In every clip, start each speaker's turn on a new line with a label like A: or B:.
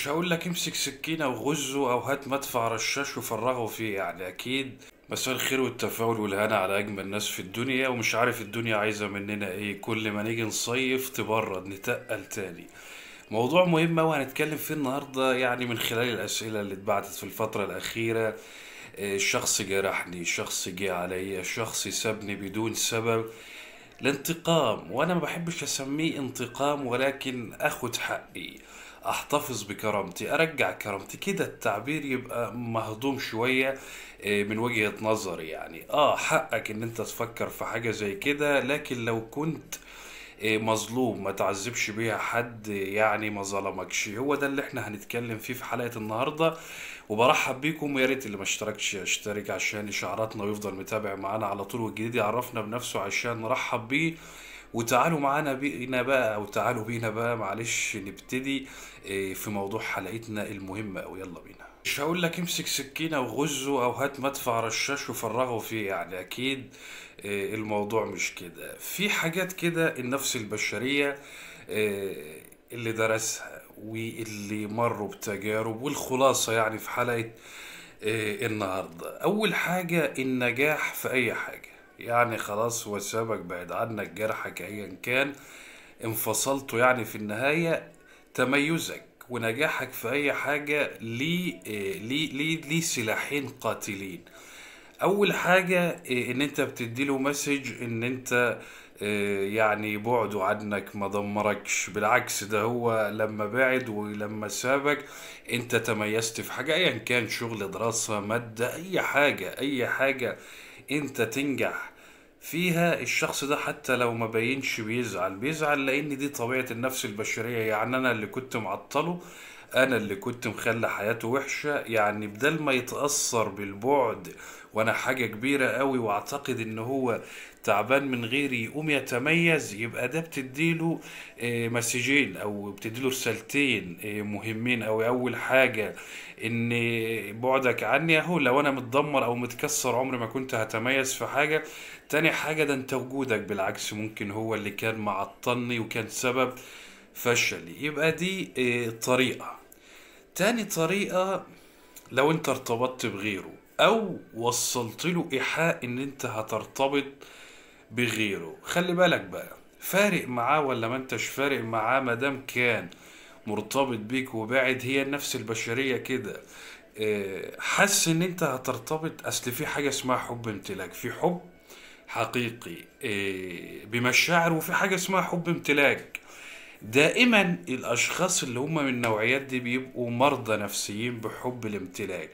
A: مش هقول لك امسك سكينه وغزه او هات مدفع رشاش وفرغه فيه يعني اكيد مساء الخير والتفاؤل والهنا على اجمل ناس في الدنيا ومش عارف الدنيا عايزه مننا ايه كل ما نيجي نصيف تبرد نتقل تاني موضوع مهم اوي هنتكلم فيه النهارده يعني من خلال الاسئله اللي اتبعتت في الفتره الاخيره آه، شخص جرحني شخص جه عليا شخص سابني بدون سبب الانتقام وانا ما بحبش اسميه انتقام ولكن اخد حقي احتفظ بكرامتي ارجع كرامتي كده التعبير يبقى مهضوم شويه آه، من وجهه نظري يعني اه حقك ان انت تفكر في حاجه زي كده لكن لو كنت آه، مظلوم ما تعذبش بيها حد يعني ما ظلمكش هو ده اللي احنا هنتكلم فيه في حلقه النهارده وبرحب بيكم ويا ريت اللي ما اشتركش يشترك عشان اشعاراتنا ويفضل متابع معانا على طول والجديد يعرفنا بنفسه عشان نرحب بيه وتعالوا معانا بينا بقى او تعالوا بينا بقى معلش نبتدي آه، في موضوع حلقتنا المهمه او يلا بينا مش هقول لك امسك سكينه وغزه او هات مدفع رشاش وفرغه فيه يعني اكيد آه، الموضوع مش كده في حاجات كده النفس البشريه آه، اللي درسها واللي مروا بتجارب والخلاصه يعني في حلقه النهارده اول حاجه النجاح في اي حاجه يعني خلاص هو سابك بعد عنك جرحك ايا كان انفصلته يعني في النهايه تميزك ونجاحك في اي حاجه ليه آه، ليه ليه سلاحين قاتلين اول حاجه آه، ان انت بتديله مسج ان انت آه، يعني بعده عنك ما دمركش بالعكس ده هو لما بعد ولما سابك انت تميزت في حاجه ايا كان شغل دراسه ماده اي حاجه اي حاجه انت تنجح فيها الشخص ده حتى لو ما بينش بيزعل بيزعل لان دي طبيعة النفس البشرية يعني انا اللي كنت معطله انا اللي كنت مخلي حياته وحشة يعني بدل ما يتأثر بالبعد وانا حاجه كبيره قوي واعتقد ان هو تعبان من غيري يقوم يتميز يبقى ده بتديله آه، مسجين او بتديله رسالتين آه، مهمين او اول حاجه ان بعدك عني اهو لو انا متدمر او متكسر عمري ما كنت هتميز في حاجه تاني حاجه ده انت وجودك بالعكس ممكن هو اللي كان معطلني وكان سبب فشلي يبقى دي آه، طريقه تاني طريقه لو انت ارتبطت بغيره او وصلت له ايحاء ان انت هترتبط بغيره خلي بالك بقى فارق معاه ولا ما انتش فارق معاه مادام كان مرتبط بيك وباعد هي النفس البشريه كده آه، حس ان انت هترتبط اصل في حاجه اسمها حب امتلاك في حب حقيقي آه، بمشاعر وفي حاجه اسمها حب امتلاك دائما الاشخاص اللي هم من النوعيات دي بيبقوا مرضى نفسيين بحب الامتلاك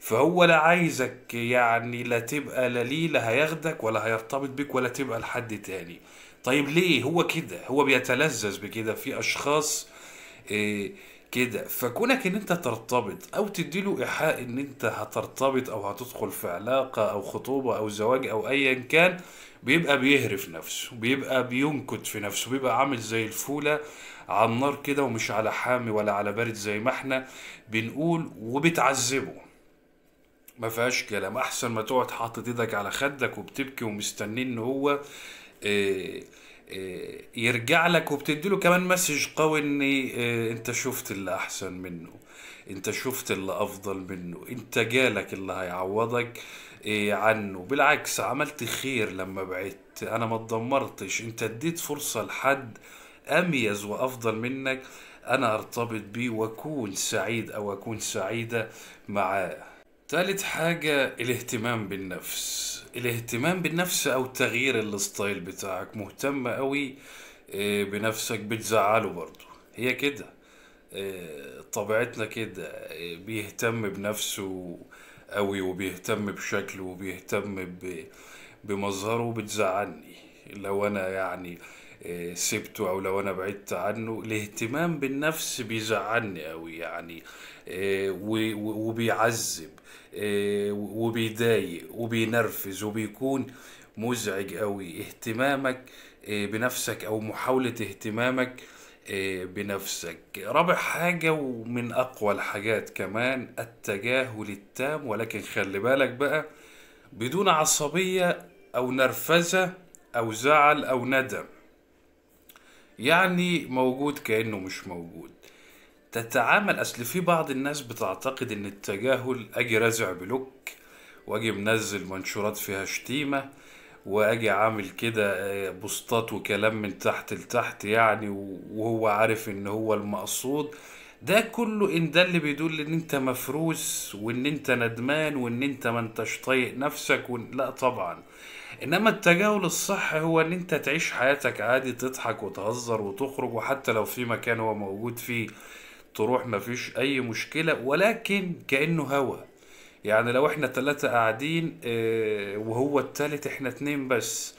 A: فهو لا عايزك يعني لا تبقى لا ليه لا هياخدك ولا هيرتبط بك ولا تبقى لحد تاني طيب ليه هو كده هو بيتلذذ بكده في اشخاص إيه كده فكونك ان انت ترتبط او تديله ايحاء ان انت هترتبط او هتدخل في علاقه او خطوبه او زواج او ايا كان بيبقى بيهرف نفسه بيبقى بينكد في نفسه بيبقى عامل زي الفوله على النار كده ومش على حامي ولا على بارد زي ما احنا بنقول وبتعذبه ما فيهاش كلام احسن ما تقعد حاطط ايدك على خدك وبتبكي ومستني ان هو آه، آه، يرجع لك وبتديله كمان مسج قوي ان آه، انت شفت اللي احسن منه انت شفت اللي افضل منه انت جالك اللي هيعوضك عنه بالعكس عملت خير لما بعدت انا ما اتدمرتش انت اديت فرصة لحد اميز وافضل منك انا ارتبط بيه واكون سعيد او اكون سعيدة معاه تالت حاجة الاهتمام بالنفس الاهتمام بالنفس أو تغيير الستايل بتاعك مهتم قوي آه، بنفسك بتزعله برضو هي كده آه، طبيعتنا كده آه، بيهتم بنفسه قوي وبيهتم بشكله وبيهتم بمظهره بتزعلني لو أنا يعني إيه، سبته او لو انا بعدت عنه الاهتمام بالنفس بيزعلني قوي يعني إيه، وبيعذب إيه، وبيضايق وبينرفز وبيكون مزعج قوي اهتمامك بنفسك او محاولة اهتمامك بنفسك رابع حاجة ومن اقوى الحاجات كمان التجاهل التام ولكن خلي بالك بقى بدون عصبية او نرفزة او زعل او ندم يعني موجود كأنه مش موجود تتعامل أصل في بعض الناس بتعتقد إن التجاهل أجي رازع بلوك وأجي منزل منشورات فيها شتيمة واجي عامل كده آه، بوستات وكلام من تحت لتحت يعني وهو عارف ان هو المقصود ده كله ان ده اللي بيدل ان انت مفروس وان انت ندمان وان انت ما انتش طايق نفسك وإن... لا طبعا انما التجاهل الصح هو ان انت تعيش حياتك عادي تضحك وتهزر وتخرج وحتى لو في مكان هو موجود فيه تروح مفيش اي مشكلة ولكن كأنه هوا يعني لو احنا تلاتة قاعدين آه، وهو التالت احنا اتنين بس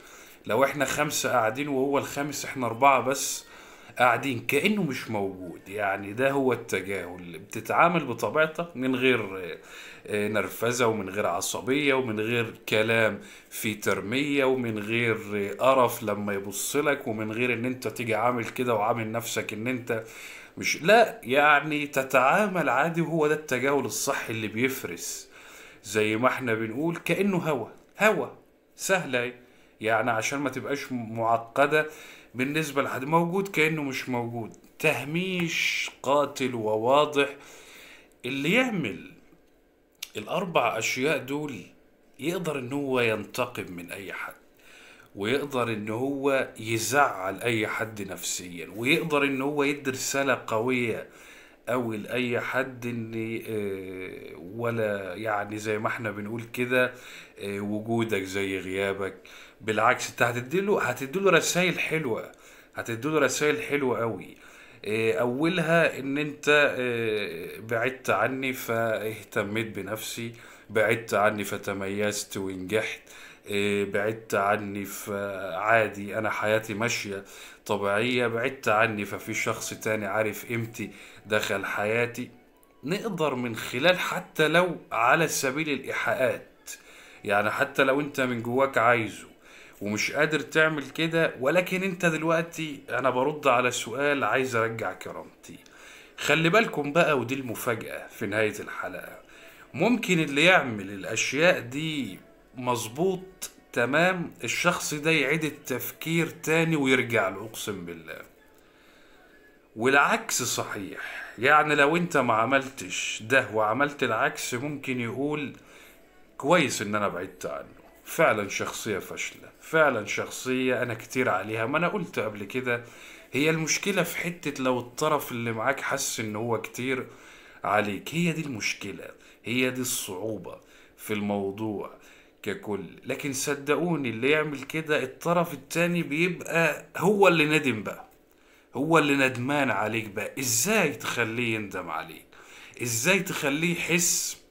A: لو احنا خمسة قاعدين وهو الخامس احنا اربعة بس قاعدين كانه مش موجود يعني ده هو التجاهل بتتعامل بطبيعتك من غير آه، نرفزه ومن غير عصبيه ومن غير كلام في ترميه ومن غير قرف لما يبص لك ومن غير ان انت تيجي عامل كده وعامل نفسك ان انت مش لا يعني تتعامل عادي وهو ده التجاهل الصح اللي بيفرس زي ما احنا بنقول كانه هوا هوا سهله يعني عشان ما تبقاش معقده بالنسبة لحد موجود كأنه مش موجود تهميش قاتل وواضح اللي يعمل الأربع أشياء دول يقدر إن هو ينتقم من أي حد ويقدر إن هو يزعل أي حد نفسيا ويقدر إن هو يدي رسالة قوية او لاي حد ان آه، ولا يعني زي ما احنا بنقول كده آه، وجودك زي غيابك بالعكس انت هتديله هتديله رسائل حلوه هتديله رسائل حلوه قوي آه، اولها ان انت بعدت عني فاهتميت بنفسي بعدت عني فتميزت ونجحت إيه، بعدت عني فعادي انا حياتي ماشيه طبيعيه بعدت عني ففي شخص تاني عارف قيمتي دخل حياتي نقدر من خلال حتى لو على سبيل الايحاءات يعني حتى لو انت من جواك عايزه ومش قادر تعمل كده ولكن انت دلوقتي انا برد على سؤال عايز ارجع كرامتي خلي بالكم بقى ودي المفاجأة في نهاية الحلقة ممكن اللي يعمل الأشياء دي مظبوط تمام الشخص ده يعيد التفكير تاني ويرجع له اقسم بالله والعكس صحيح يعني لو انت ما عملتش ده وعملت العكس ممكن يقول كويس ان انا بعدت عنه فعلا شخصية فاشلة فعلا شخصية انا كتير عليها ما انا قلت قبل كده هي المشكلة في حتة لو الطرف اللي معاك حس ان هو كتير عليك هي دي المشكلة هي دي الصعوبة في الموضوع ككل لكن صدقوني اللي يعمل كده الطرف التاني بيبقى هو اللي ندم بقى هو اللي ندمان عليك بقى ازاي تخليه يندم عليك ازاي تخليه يحس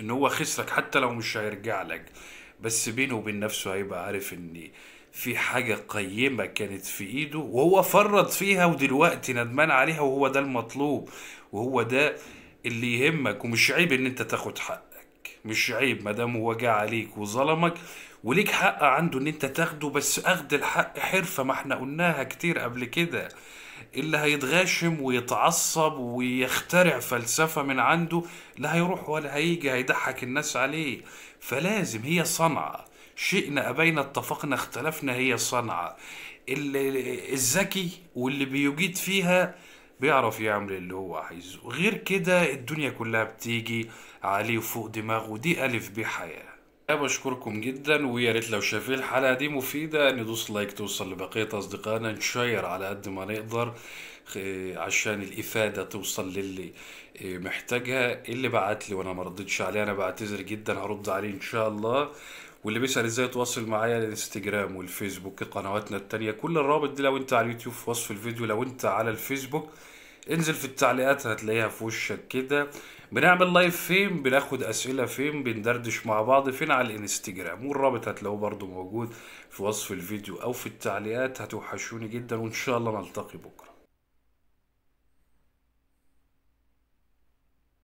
A: ان هو خسرك حتى لو مش هيرجع لك بس بينه وبين نفسه هيبقى عارف ان في حاجة قيمة كانت في ايده وهو فرط فيها ودلوقتي ندمان عليها وهو ده المطلوب وهو ده اللي يهمك ومش عيب ان انت تاخد حق مش عيب ما دام هو جه عليك وظلمك وليك حق عنده ان انت تاخده بس اخد الحق حرفه ما احنا قلناها كتير قبل كده اللي هيتغاشم ويتعصب ويخترع فلسفه من عنده لا هيروح ولا هيجي هيضحك الناس عليه فلازم هي صنعه شئنا ابينا اتفقنا اختلفنا هي صنعه الذكي واللي بيجيد فيها بيعرف يعمل اللي هو عايزه غير كده الدنيا كلها بتيجي عليه فوق دماغه دي ألف ب حياة بشكركم جدا ويا ريت لو شايفين الحلقة دي مفيدة ندوس لايك توصل لبقية أصدقائنا نشير على قد ما نقدر آه، عشان الإفادة توصل للي آه، محتاجها اللي بعتلي وأنا مردتش عليه أنا بعتذر جدا هرد عليه إن شاء الله واللي بيسال ازاي يتواصل معايا الانستجرام والفيسبوك قنواتنا التانية كل الرابط دي لو انت على اليوتيوب في وصف الفيديو لو انت على الفيسبوك انزل في التعليقات هتلاقيها في وشك كده بنعمل لايف فين بناخد اسئله فين بندردش مع بعض فين على الانستجرام والرابط هتلاقوه برضو موجود في وصف الفيديو او في التعليقات هتوحشوني جدا وان شاء الله نلتقي بكره